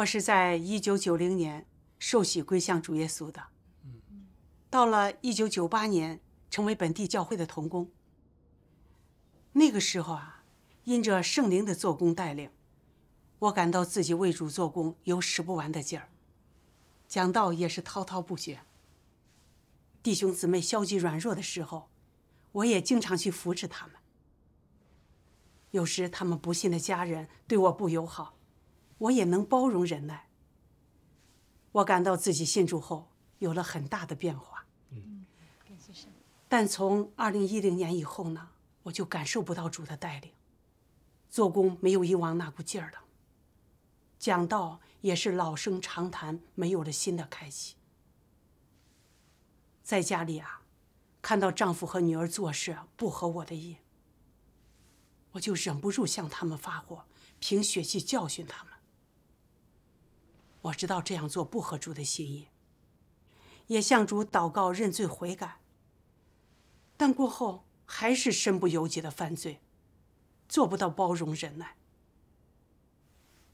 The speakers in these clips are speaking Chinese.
我是在一九九零年受洗归向主耶稣的，到了一九九八年成为本地教会的童工。那个时候啊，因着圣灵的做工带领，我感到自己为主做工有使不完的劲儿，讲道也是滔滔不绝。弟兄姊妹消极软弱的时候，我也经常去扶持他们。有时他们不信的家人对我不友好。我也能包容忍耐，我感到自己信主后有了很大的变化。嗯，感谢神。但从二零一零年以后呢，我就感受不到主的带领，做工没有以往那股劲儿了，讲道也是老生常谈，没有了新的开启。在家里啊，看到丈夫和女儿做事不合我的意，我就忍不住向他们发火，凭血气教训他们。我知道这样做不合主的心意，也向主祷告认罪悔改。但过后还是身不由己的犯罪，做不到包容忍耐。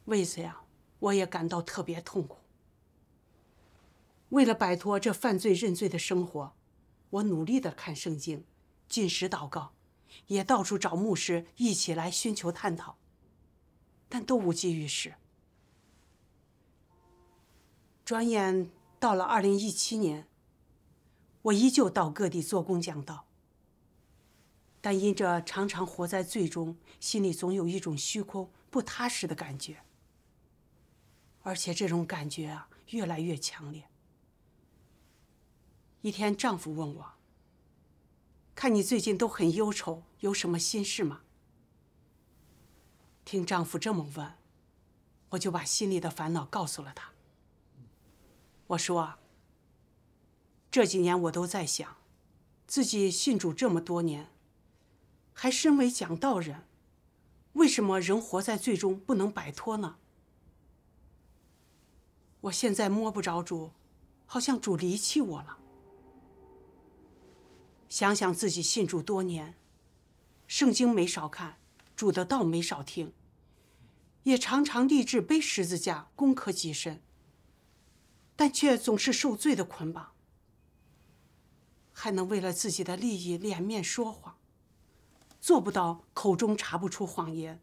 为此呀，我也感到特别痛苦。为了摆脱这犯罪认罪的生活，我努力的看圣经，进食祷告，也到处找牧师一起来寻求探讨，但都无济于事。转眼到了二零一七年，我依旧到各地做工讲道，但因着常常活在最中，心里总有一种虚空不踏实的感觉，而且这种感觉啊越来越强烈。一天，丈夫问我：“看你最近都很忧愁，有什么心事吗？”听丈夫这么问，我就把心里的烦恼告诉了他。我说，这几年我都在想，自己信主这么多年，还身为讲道人，为什么人活在最终不能摆脱呢？我现在摸不着主，好像主离弃我了。想想自己信主多年，圣经没少看，主的道没少听，也常常立志背十字架，功课极深。但却总是受罪的捆绑，还能为了自己的利益、脸面说谎，做不到口中查不出谎言。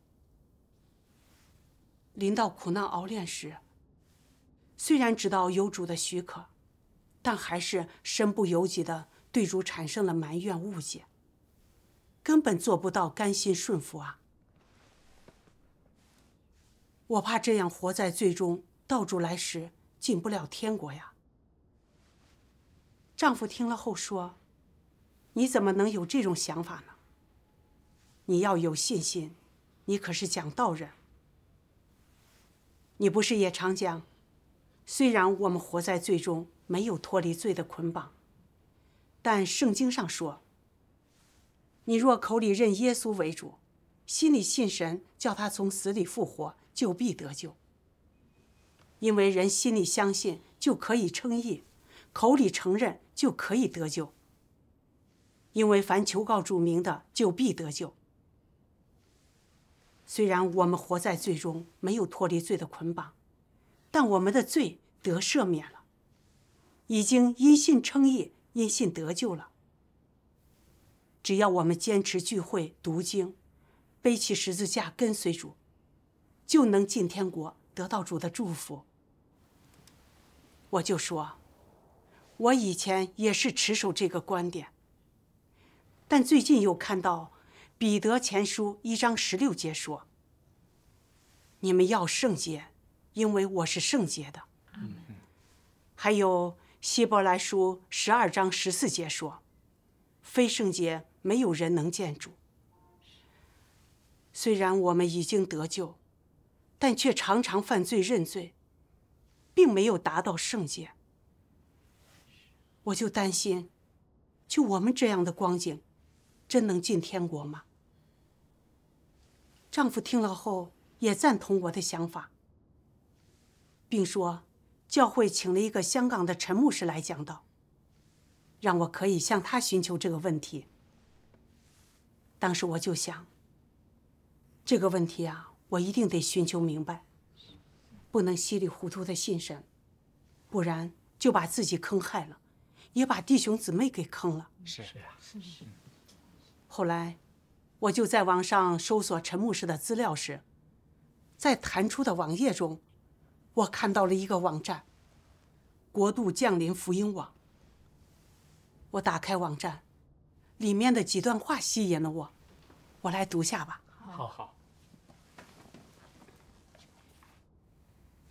临到苦难熬炼时，虽然知道有主的许可，但还是身不由己的对主产生了埋怨、误解，根本做不到甘心顺服啊！我怕这样活在最终，道主来时。进不了天国呀！丈夫听了后说：“你怎么能有这种想法呢？你要有信心，你可是讲道人。你不是也常讲，虽然我们活在罪中，没有脱离罪的捆绑，但圣经上说，你若口里认耶稣为主，心里信神叫他从死里复活，就必得救。”因为人心里相信就可以称义，口里承认就可以得救。因为凡求告主名的就必得救。虽然我们活在罪中，没有脱离罪的捆绑，但我们的罪得赦免了，已经因信称义，因信得救了。只要我们坚持聚会读经，背起十字架跟随主，就能进天国。得到主的祝福，我就说，我以前也是持守这个观点，但最近又看到《彼得前书》一章十六节说：“你们要圣洁，因为我是圣洁的。”还有《希伯来书》十二章十四节说：“非圣洁，没有人能见主。”虽然我们已经得救。但却常常犯罪认罪，并没有达到圣洁。我就担心，就我们这样的光景，真能进天国吗？丈夫听了后也赞同我的想法，并说，教会请了一个香港的陈牧师来讲道，让我可以向他寻求这个问题。当时我就想，这个问题啊。我一定得寻求明白，不能稀里糊涂的信神，不然就把自己坑害了，也把弟兄姊妹给坑了。是是啊。后来，我就在网上搜索陈牧师的资料时，在弹出的网页中，我看到了一个网站——国度降临福音网。我打开网站，里面的几段话吸引了我，我来读下吧。好，好。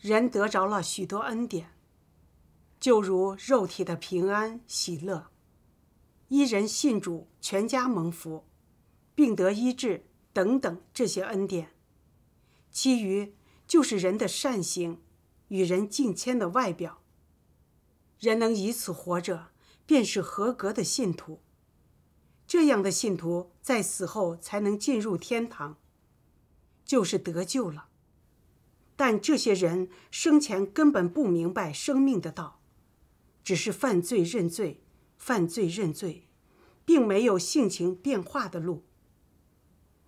人得着了许多恩典，就如肉体的平安、喜乐，一人信主，全家蒙福，病得医治等等这些恩典。其余就是人的善行，与人敬谦的外表。人能以此活着，便是合格的信徒。这样的信徒在死后才能进入天堂，就是得救了。但这些人生前根本不明白生命的道，只是犯罪认罪，犯罪认罪，并没有性情变化的路。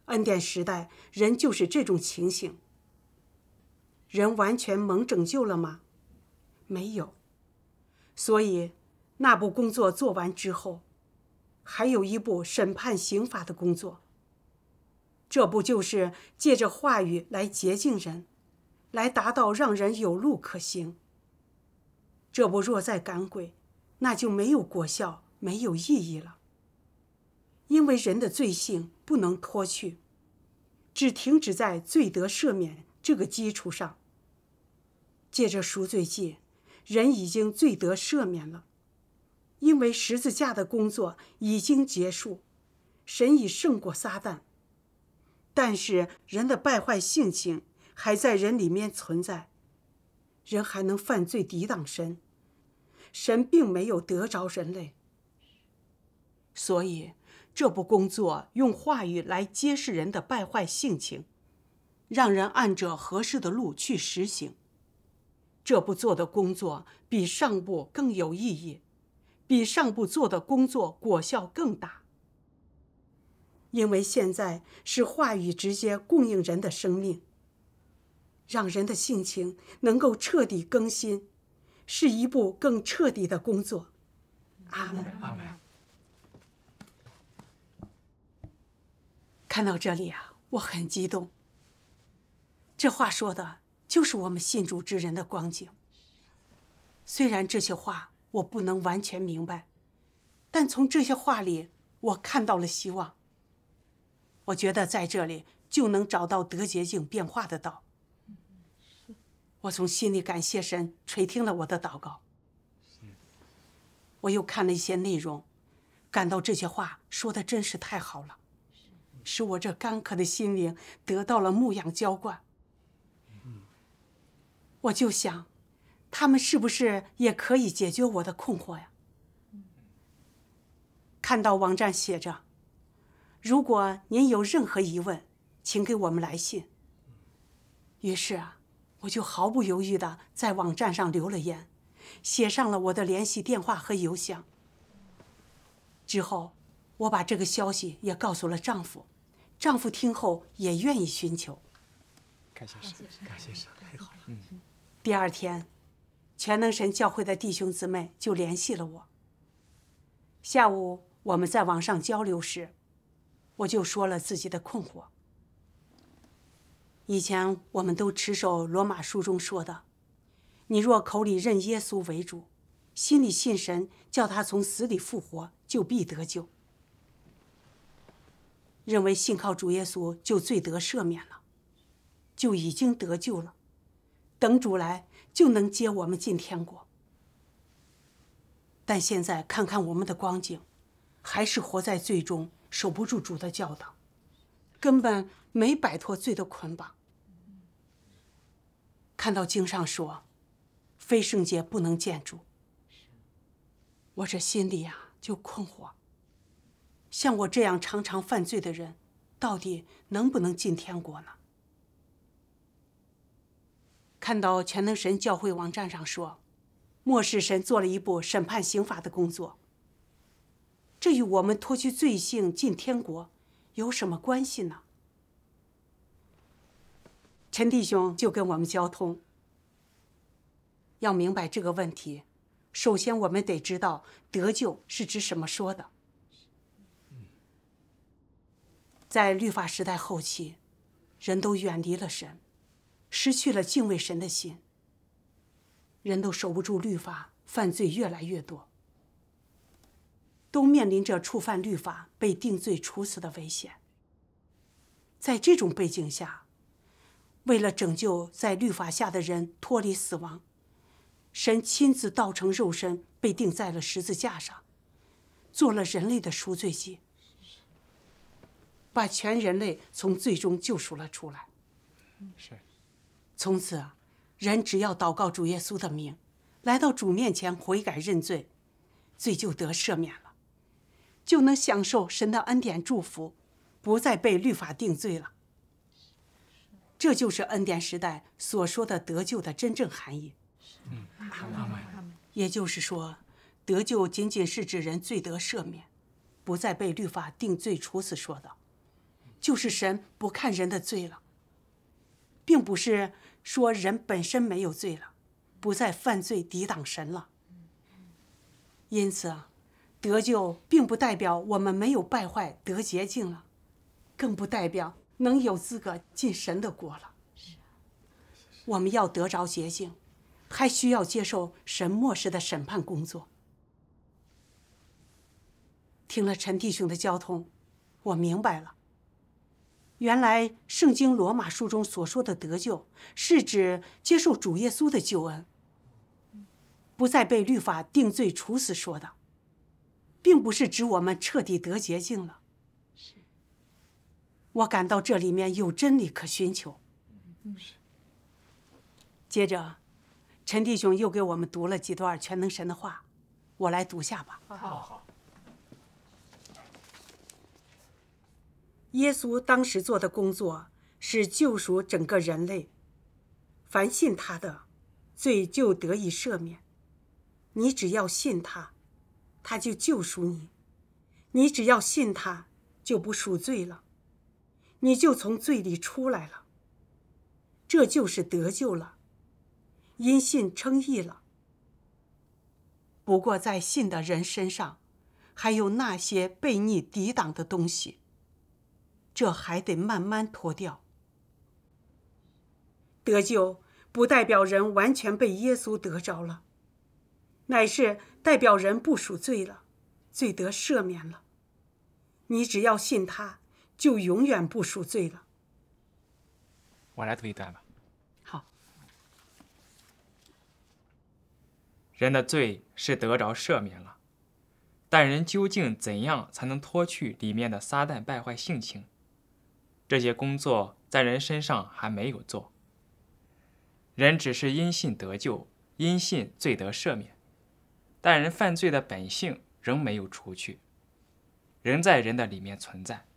恩典时代人就是这种情形，人完全蒙拯救了吗？没有。所以那部工作做完之后，还有一部审判刑法的工作。这不就是借着话语来洁净人？来达到让人有路可行。这不若再赶鬼，那就没有果效，没有意义了。因为人的罪性不能脱去，只停止在罪得赦免这个基础上。借着赎罪祭，人已经罪得赦免了，因为十字架的工作已经结束，神已胜过撒旦。但是人的败坏性情。还在人里面存在，人还能犯罪抵挡神，神并没有得着人类。所以，这部工作用话语来揭示人的败坏性情，让人按着合适的路去实行。这部做的工作比上部更有意义，比上部做的工作果效更大，因为现在是话语直接供应人的生命。让人的性情能够彻底更新，是一部更彻底的工作。阿门。阿门。看到这里啊，我很激动。这话说的就是我们信主之人的光景。虽然这些话我不能完全明白，但从这些话里我看到了希望。我觉得在这里就能找到得捷径、变化的道。我从心里感谢神垂听了我的祷告。嗯，我又看了一些内容，感到这些话说的真是太好了，使我这干渴的心灵得到了牧养浇灌。我就想，他们是不是也可以解决我的困惑呀？看到网站写着：“如果您有任何疑问，请给我们来信。”于是啊。我就毫不犹豫的在网站上留了言，写上了我的联系电话和邮箱。之后，我把这个消息也告诉了丈夫，丈夫听后也愿意寻求。感谢，感谢，太好了。第二天，全能神教会的弟兄姊妹就联系了我。下午我们在网上交流时，我就说了自己的困惑。以前我们都持守罗马书中说的：“你若口里认耶稣为主，心里信神叫他从死里复活，就必得救。”认为信靠主耶稣就罪得赦免了，就已经得救了，等主来就能接我们进天国。但现在看看我们的光景，还是活在罪中，守不住主的教导，根本没摆脱罪的捆绑。看到经上说，非圣洁不能建筑。我这心里啊就困惑。像我这样常常犯罪的人，到底能不能进天国呢？看到全能神教会网站上说，末世神做了一部审判刑法的工作。这与我们脱去罪性进天国有什么关系呢？陈弟兄就跟我们交通，要明白这个问题，首先我们得知道“得救”是指什么说的。在律法时代后期，人都远离了神，失去了敬畏神的心，人都守不住律法，犯罪越来越多，都面临着触犯律法被定罪处死的危险。在这种背景下，为了拯救在律法下的人脱离死亡，神亲自道成肉身，被钉在了十字架上，做了人类的赎罪祭，把全人类从罪中救赎了出来。是，从此啊，人只要祷告主耶稣的名，来到主面前悔改认罪，罪就得赦免了，就能享受神的恩典祝福，不再被律法定罪了。这就是恩典时代所说的得救的真正含义。嗯，也就是说，得救仅仅是指人罪得赦免，不再被律法定罪处死，说道，就是神不看人的罪了，并不是说人本身没有罪了，不再犯罪抵挡神了。因此，得救并不代表我们没有败坏得洁净了，更不代表。能有资格进神的国了。我们要得着捷径，还需要接受神末世的审判工作。听了陈弟兄的交通，我明白了。原来《圣经·罗马书》中所说的得救，是指接受主耶稣的救恩，不再被律法定罪处死。说的，并不是指我们彻底得捷径了。我感到这里面有真理可寻求。嗯，是。接着，陈弟兄又给我们读了几段全能神的话，我来读下吧。好好。耶稣当时做的工作是救赎整个人类，凡信他的，罪就得以赦免。你只要信他，他就救赎你；你只要信他，就不赎罪了。你就从罪里出来了，这就是得救了，因信称义了。不过，在信的人身上，还有那些被你抵挡的东西，这还得慢慢脱掉。得救不代表人完全被耶稣得着了，乃是代表人不赎罪了，罪得赦免了。你只要信他。就永远不赎罪了。我来读一段吧。好，人的罪是得着赦免了，但人究竟怎样才能脱去里面的撒旦败坏性情？这些工作在人身上还没有做。人只是因信得救，因信罪得赦免，但人犯罪的本性仍没有除去。人在人的里面存在。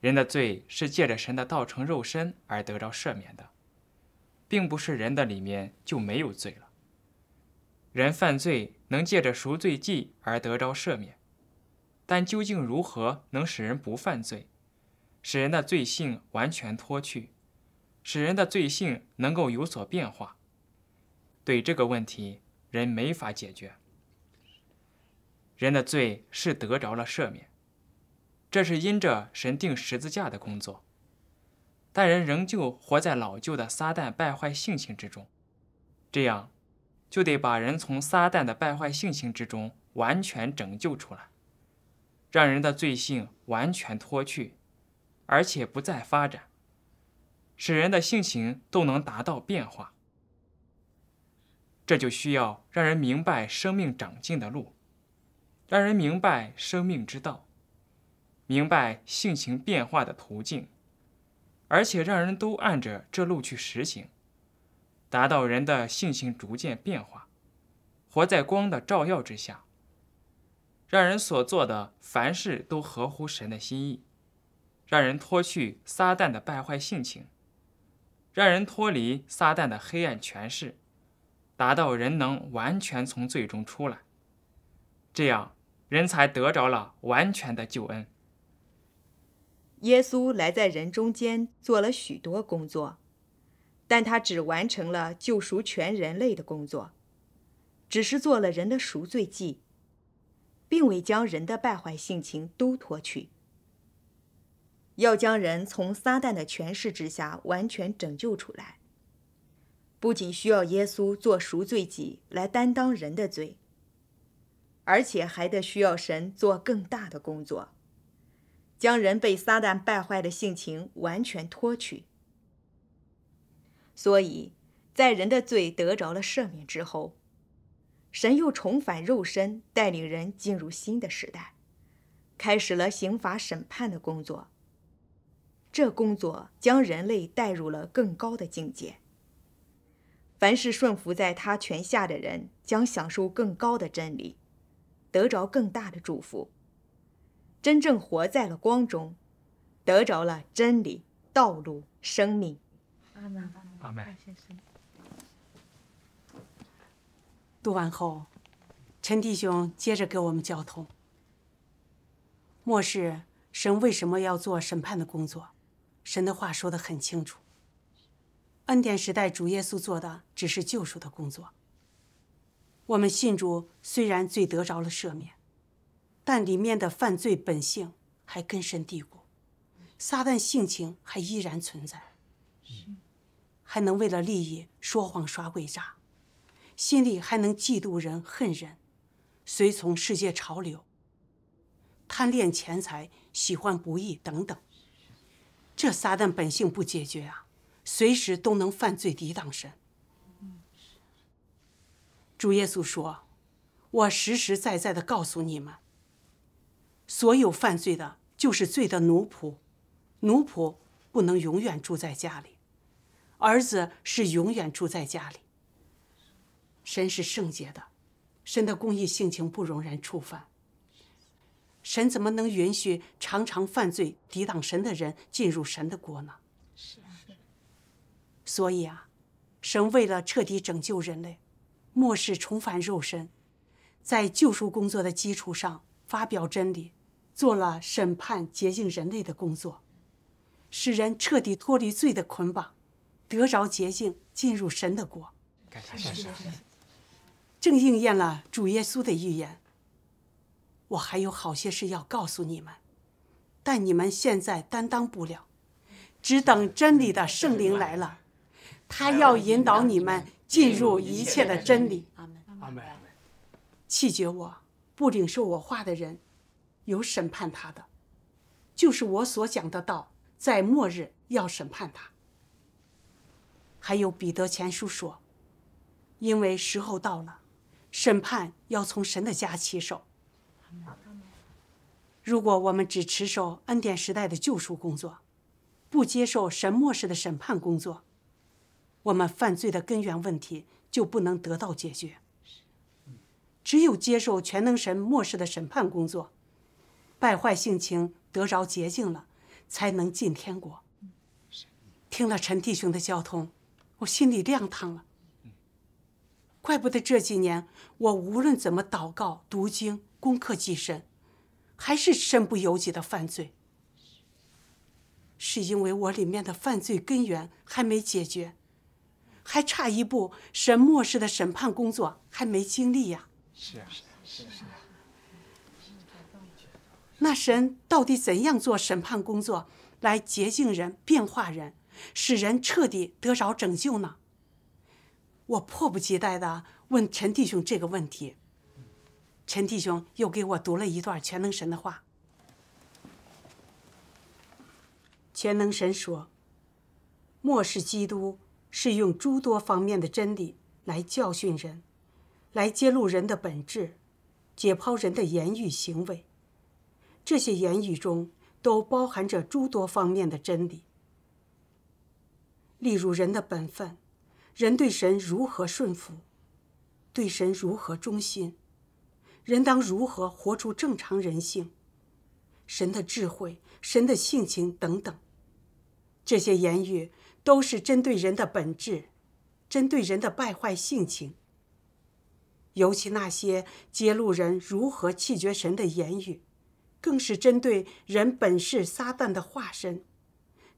人的罪是借着神的道成肉身而得着赦免的，并不是人的里面就没有罪了。人犯罪能借着赎罪祭而得着赦免，但究竟如何能使人不犯罪，使人的罪性完全脱去，使人的罪性能够有所变化？对这个问题，人没法解决。人的罪是得着了赦免。这是因着神定十字架的工作，但人仍旧活在老旧的撒旦败坏性情之中。这样，就得把人从撒旦的败坏性情之中完全拯救出来，让人的罪性完全脱去，而且不再发展，使人的性情都能达到变化。这就需要让人明白生命长进的路，让人明白生命之道。明白性情变化的途径，而且让人都按着这路去实行，达到人的性情逐渐变化，活在光的照耀之下。让人所做的凡事都合乎神的心意，让人脱去撒旦的败坏性情，让人脱离撒旦的黑暗权势，达到人能完全从罪中出来，这样人才得着了完全的救恩。耶稣来在人中间做了许多工作，但他只完成了救赎全人类的工作，只是做了人的赎罪祭，并未将人的败坏性情都脱去。要将人从撒旦的权势之下完全拯救出来，不仅需要耶稣做赎罪祭来担当人的罪，而且还得需要神做更大的工作。将人被撒旦败坏的性情完全脱去，所以在人的罪得着了赦免之后，神又重返肉身，带领人进入新的时代，开始了刑罚审判的工作。这工作将人类带入了更高的境界。凡是顺服在他权下的人，将享受更高的真理，得着更大的祝福。真正活在了光中，得着了真理、道路、生命。阿门，阿门。读完后，陈弟兄接着给我们交通。末世神为什么要做审判的工作？神的话说的很清楚。恩典时代主耶稣做的只是救赎的工作。我们信主虽然罪得着了赦免。但里面的犯罪本性还根深蒂固，撒旦性情还依然存在，还能为了利益说谎耍诡诈，心里还能嫉妒人恨人，随从世界潮流，贪恋钱财，喜欢不义等等，这撒旦本性不解决啊，随时都能犯罪抵挡神。主耶稣说：“我实实在在的告诉你们。”所有犯罪的，就是罪的奴仆，奴仆不能永远住在家里，儿子是永远住在家里。神是圣洁的，神的公义性情不容人触犯，神怎么能允许常常犯罪抵挡神的人进入神的国呢？是啊，所以啊，神为了彻底拯救人类，末世重返肉身，在救赎工作的基础上发表真理。做了审判洁净人类的工作，使人彻底脱离罪的捆绑，得着洁净进入神的国。正应验了主耶稣的预言。我还有好些事要告诉你们，但你们现在担当不了，只等真理的圣灵来了，他要引导你们进入一切的真理。气阿门。阿门。弃绝我不领受我话的人。有审判他的，就是我所讲的道，在末日要审判他。还有彼得前书说，因为时候到了，审判要从神的家起手。如果我们只持守恩典时代的救赎工作，不接受神末世的审判工作，我们犯罪的根源问题就不能得到解决。只有接受全能神末世的审判工作。败坏性情，得着捷径了，才能进天国。听了陈弟兄的交通，我心里亮堂了。怪不得这几年我无论怎么祷告、读经、功课积深，还是身不由己的犯罪。是。因为我里面的犯罪根源还没解决，还差一步神末世的审判工作还没经历呀。是啊，是是啊。那神到底怎样做审判工作，来洁净人、变化人，使人彻底得着拯救呢？我迫不及待地问陈弟兄这个问题。陈弟兄又给我读了一段全能神的话。全能神说：“末世基督是用诸多方面的真理来教训人，来揭露人的本质，解剖人的言语行为。”这些言语中都包含着诸多方面的真理，例如人的本分，人对神如何顺服，对神如何忠心，人当如何活出正常人性，神的智慧，神的性情等等。这些言语都是针对人的本质，针对人的败坏性情。尤其那些揭露人如何气绝神的言语。更是针对人本是撒旦的化身，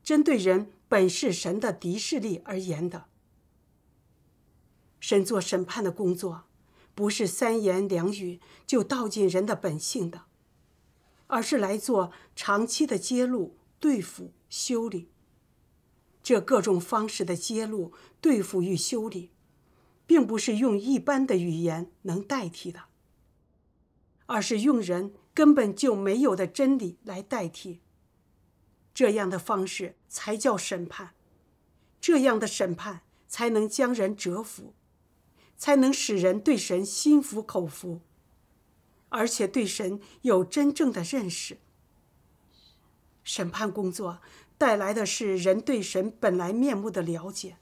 针对人本是神的敌视力而言的。神做审判的工作，不是三言两语就道尽人的本性的，而是来做长期的揭露、对付、修理。这各种方式的揭露、对付与修理，并不是用一般的语言能代替的，而是用人。根本就没有的真理来代替。这样的方式才叫审判，这样的审判才能将人折服，才能使人对神心服口服，而且对神有真正的认识。审判工作带来的是人对神本来面目的了解，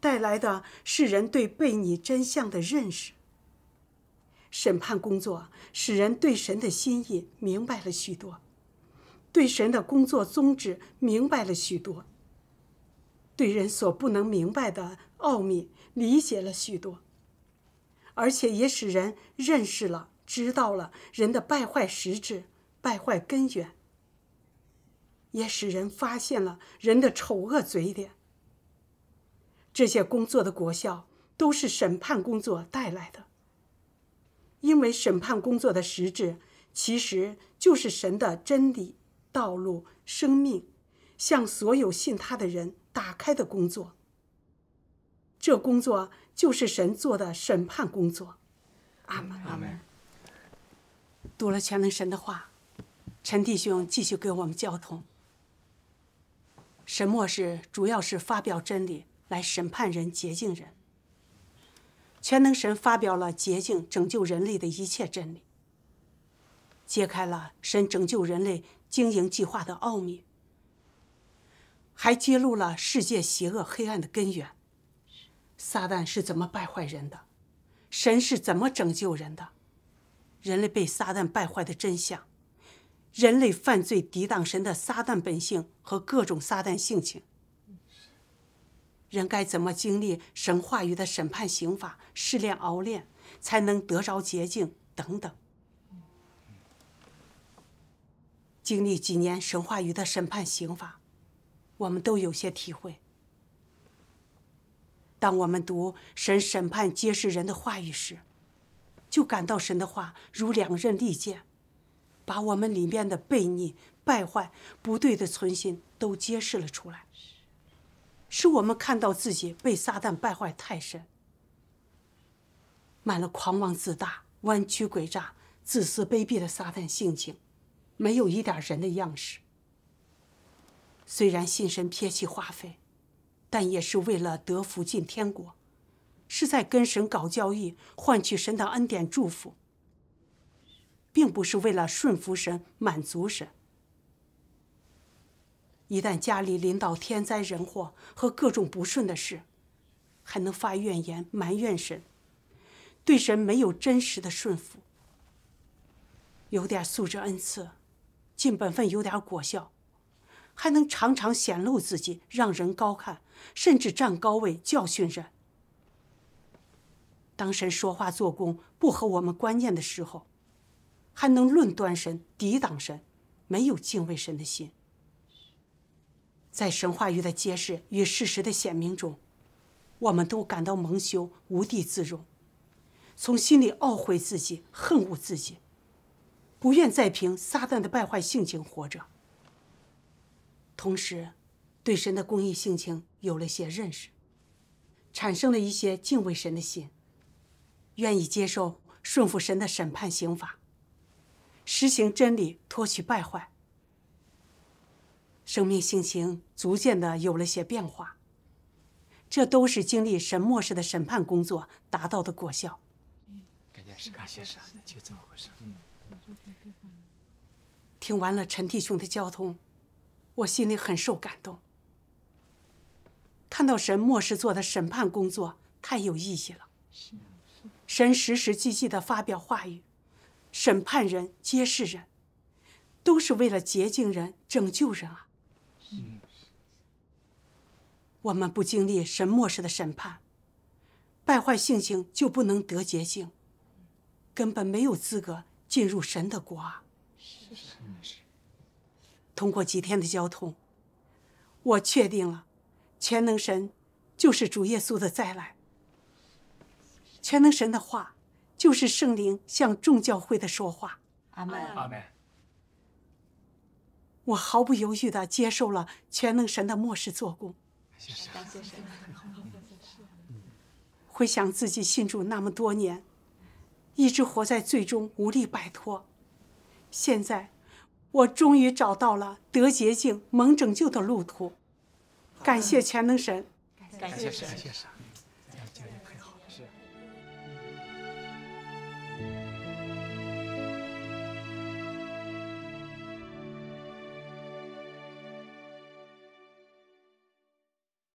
带来的是人对被你真相的认识。审判工作使人对神的心意明白了许多，对神的工作宗旨明白了许多，对人所不能明白的奥秘理解了许多，而且也使人认识了、知道了人的败坏实质、败坏根源，也使人发现了人的丑恶嘴脸。这些工作的果效都是审判工作带来的。因为审判工作的实质，其实就是神的真理、道路、生命，向所有信他的人打开的工作。这工作就是神做的审判工作。阿门阿门。读了全能神的话，陈弟兄继续给我们交通。神末世主要是发表真理来审判人、洁净人。全能神发表了捷径拯救人类的一切真理，揭开了神拯救人类经营计划的奥秘，还揭露了世界邪恶黑暗的根源，撒旦是怎么败坏人的，神是怎么拯救人的，人类被撒旦败坏的真相，人类犯罪抵挡神的撒旦本性和各种撒旦性情。人该怎么经历神话语的审判刑法、试炼熬炼，才能得着捷径等等。经历几年神话语的审判刑法，我们都有些体会。当我们读神审判揭示人的话语时，就感到神的话如两刃利剑，把我们里面的悖逆、败坏、不对的存心都揭示了出来。是我们看到自己被撒旦败坏太深，满了狂妄自大、弯曲诡诈、自私卑鄙的撒旦性情，没有一点人的样式。虽然信神撇弃花费，但也是为了得福进天国，是在跟神搞交易，换取神的恩典祝福，并不是为了顺服神、满足神。一旦家里临到天灾人祸和各种不顺的事，还能发怨言埋怨神，对神没有真实的顺服。有点素质恩赐，尽本分有点果效，还能常常显露自己，让人高看，甚至占高位教训人。当神说话做工不合我们观念的时候，还能论断神抵挡神，没有敬畏神的心。在神话语的揭示与事实的显明中，我们都感到蒙羞、无地自容，从心里懊悔自己、恨恶自己，不愿再凭撒旦的败坏性情活着。同时，对神的公义性情有了些认识，产生了一些敬畏神的心，愿意接受顺服神的审判刑罚，实行真理，脱去败坏。生命性情逐渐的有了些变化，这都是经历神末世的审判工作达到的果效。感谢神，感就这么回事。听完了陈弟兄的交通，我心里很受感动。看到神末世做的审判工作太有意义了。是啊，是。神时时际际的发表话语，审判人、揭示人，都是为了洁净人、拯救人啊。我们不经历神末世的审判，败坏性情就不能得洁净，根本没有资格进入神的国。是是是。通过几天的交通，我确定了，全能神就是主耶稣的再来。全能神的话就是圣灵向众教会的说话。阿门阿门。我毫不犹豫地接受了全能神的末世做工。感谢神，回想自己信主那么多年，一直活在最终无力摆脱。现在，我终于找到了得洁净、蒙拯救的路途。感谢全能神，感谢神，感谢神。